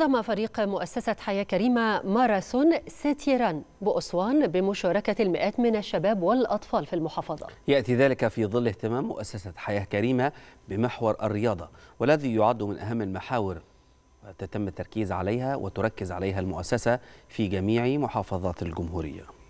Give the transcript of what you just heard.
أقدم فريق مؤسسة حياة كريمة ماراثون ساتيران بأسوان بمشاركة المئات من الشباب والأطفال في المحافظة يأتي ذلك في ظل اهتمام مؤسسة حياة كريمة بمحور الرياضة والذي يعد من أهم المحاور تتم التركيز عليها وتركز عليها المؤسسة في جميع محافظات الجمهورية